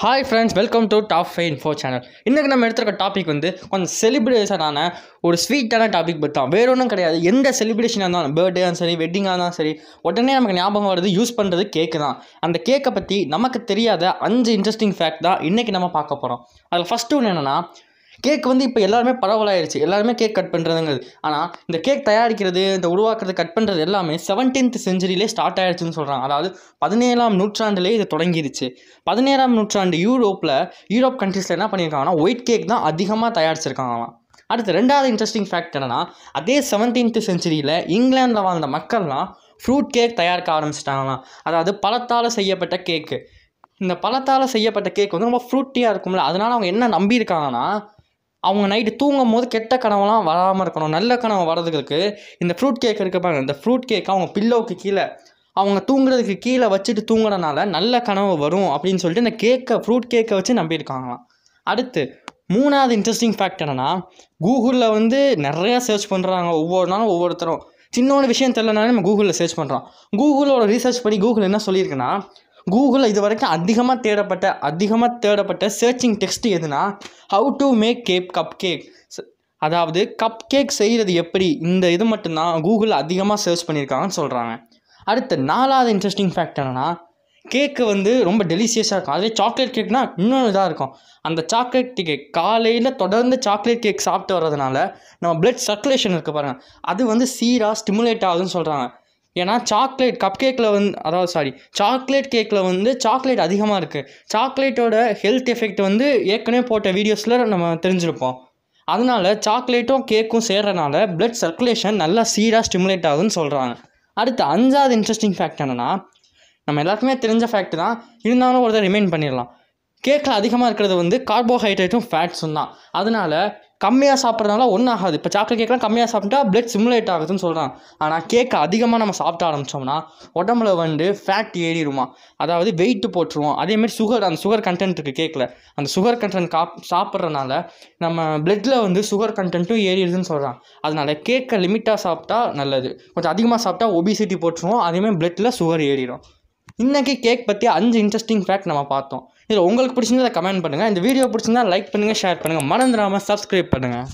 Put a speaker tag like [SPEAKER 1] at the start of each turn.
[SPEAKER 1] hi friends welcome to top five info channel இன்றைக்கு நம்ம எடுத்துருக்க topic வந்து கொஞ்சம் செலிப்ரேஷனான ஒரு ஸ்வீட்டான டாபிக் பற்றி வேற ஒன்றும் கிடையாது எந்த செலிப்ரேஷனாக இருந்தாலும் பர்த்டே சரி வெட்டிங்காக இருந்தாலும் சரி உடனே நமக்கு ஞாபகம் வருது யூஸ் பண்ணுறது கேக்கு தான் அந்த கேக்கை பற்றி நமக்கு தெரியாத அஞ்சு இன்ட்ரெஸ்டிங் ஃபேக்ட் தான் இன்றைக்கி நம்ம பார்க்க போகிறோம் அதில் ஃபஸ்ட்டு ஒன்று என்னென்னா கேக் வந்து இப்போ எல்லாருமே பரவலாயிருச்சு எல்லாருமே கேக் கட் பண்ணுறதுங்கிறது ஆனால் இந்த கேக் தயாரிக்கிறது இந்த உருவாக்குறது கட் பண்ணுறது எல்லாமே செவன்டீன்த் செஞ்சுரியிலே ஸ்டார்ட் ஆயிடுச்சுன்னு சொல்கிறாங்க அதாவது பதினேழாம் நூற்றாண்டுலேயே இது தொடங்கிடுச்சு பதினேழாம் நூற்றாண்டு யூரோப்பில் யூரோப் கண்ட்ரீஸில் என்ன பண்ணியிருக்காங்கன்னா ஒயிட் கேக் தான் அதிகமாக தயாரிச்சிருக்காங்களாம் அடுத்து ரெண்டாவது இன்ட்ரெஸ்டிங் ஃபேக்ட் என்னென்னா அதே செவன்டீன்த் செஞ்சுரியில் இங்கிலாந்தில் வாழ்ந்த மக்கள்லாம் ஃப்ரூட் கேக் தயாரிக்க ஆரம்பிச்சிட்டாங்களாம் அதாவது பழத்தால் செய்யப்பட்ட கேக்கு இந்த பழத்தால் செய்யப்பட்ட கேக் வந்து ரொம்ப ஃப்ரூட்டியாக இருக்கும்ல அதனால் அவங்க என்ன நம்பியிருக்காங்கன்னா அவங்க நைட்டு தூங்கும் போது கெட்ட கனவுலாம் வராமல் இருக்கணும் நல்ல கனவு வர்றதுக்கு இந்த ஃப்ரூட் கேக் இருக்க பாருங்கள் இந்த ஃப்ரூட் கேக் அவங்க பில்லோவுக்கு கீழே அவங்க தூங்குறதுக்கு கீழே வச்சுட்டு தூங்குறதுனால நல்ல கனவு வரும் அப்படின்னு சொல்லிட்டு இந்த கேக்கை ஃப்ரூட் கேக்கை வச்சு நம்பியிருக்காங்களாம் அடுத்து மூணாவது இன்ட்ரெஸ்டிங் ஃபேக்ட் என்னென்னா கூகுளில் வந்து நிறையா சர்ச் பண்ணுறாங்க ஒவ்வொரு நாளும் ஒவ்வொருத்தரும் சின்னோட விஷயம் தெரிலனாலே நம்ம கூகுளில் சர்ச் பண்ணுறோம் கூகுளோட ரீசர்ச் பண்ணி கூகுள் என்ன சொல்லியிருக்குன்னா கூகுள் இது வரைக்கும் அதிகமாக தேடப்பட்ட அதிகமாக தேடப்பட்ட சர்ச்சிங் டெக்ஸ்ட் எதுனா how to make cake cupcake அதாவது கப் கேக் செய்கிறது எப்படி இந்த இது மட்டும்தான் கூகுள் அதிகமாக சர்ச் பண்ணியிருக்காங்கன்னு சொல்கிறாங்க அடுத்த நாலாவது இன்ட்ரெஸ்டிங் ஃபேக்ட் என்னென்னா கேக்கு வந்து ரொம்ப டெலிஷியஸாக இருக்கும் அதே சாக்லேட் கேக்னால் இன்னும் இதாக இருக்கும் அந்த சாக்லேட் கேக் காலையில் தொடர்ந்து சாக்லேட் கேக் சாப்பிட்டு வர்றதுனால நம்ம பிளட் சர்க்குலேஷன் இருக்க பாருங்கள் அது வந்து சீராக ஸ்டிமுலேட் ஆகுதுன்னு சொல்கிறாங்க ஏன்னா சாக்லேட் கப் கேக்கில் வந்து அதாவது சாரி சாக்லேட் கேக்கில் வந்து சாக்லேட் அதிகமாக இருக்குது சாக்லேட்டோட ஹெல்த் எஃபெக்ட் வந்து ஏற்கனவே போட்ட வீடியோஸில் நம்ம தெரிஞ்சிருப்போம் அதனால் சாக்லேட்டும் கேக்கும் சேர்கிறனால பிளட் சர்க்குலேஷன் நல்லா சீராக ஸ்டிமுலேட் ஆகுதுன்னு சொல்கிறாங்க அடுத்து அஞ்சாவது இன்ட்ரெஸ்டிங் ஃபேக்ட் என்னென்னா நம்ம எல்லாருக்குமே தெரிஞ்ச ஃபேக்ட் தான் இருந்தாலும் ஒருத்தர் ரிமைண்ட் பண்ணிடலாம் கேக்கில் அதிகமாக இருக்கிறது வந்து கார்போஹைட்ரேட்டும் ஃபேட்ஸும் தான் அதனால் கம்மியாக சாப்பிட்றதுனால ஒன்றும் ஆகாது இப்போ சாக்லேட் கேக்லாம் கம்மியாக சாப்பிட்டா பிளட் சிமுலேட் ஆகுதுன்னு சொல்கிறான் ஆனால் கேக்கை அதிகமாக நம்ம சாப்பிட ஆரம்பித்தோம்னா உடம்புல வந்து ஃபேட் ஏறிடுமா அதாவது வெயிட் போட்டுருவோம் அதேமாதிரி சுகர் அந்த சுகர் கண்டென்ட் இருக்குது கேக்கில் அந்த சுகர் கண்டென்ட் காப் சாப்பிட்றதுனால நம்ம பிளட்டில் வந்து சுகர் கண்டென்ட்டும் ஏறிடுதுன்னு சொல்கிறான் அதனால் கேக்கை லிமிட்டாக சாப்பிட்டா நல்லது கொஞ்சம் அதிகமாக சாப்பிட்டா ஒபிசிட்டி போட்டுருவோம் அதேமாதிரி பிளட்டில் சுகர் ஏறிடும் இன்றைக்கி கேக் பற்றி அஞ்சு இன்ட்ரெஸ்டிங் ஃபேக்ட் நம்ம பார்த்தோம் இதில் உங்களுக்கு பிடிச்சிருந்தா கமெண்ட் பண்ணுங்கள் இந்த வீடியோ பிடிச்சிருந்தா லைக் பண்ணுங்கள் ஷேர் பண்ணுங்கள் மறந்துடாமல் சப்ஸ்கிரைப் பண்ணுங்கள்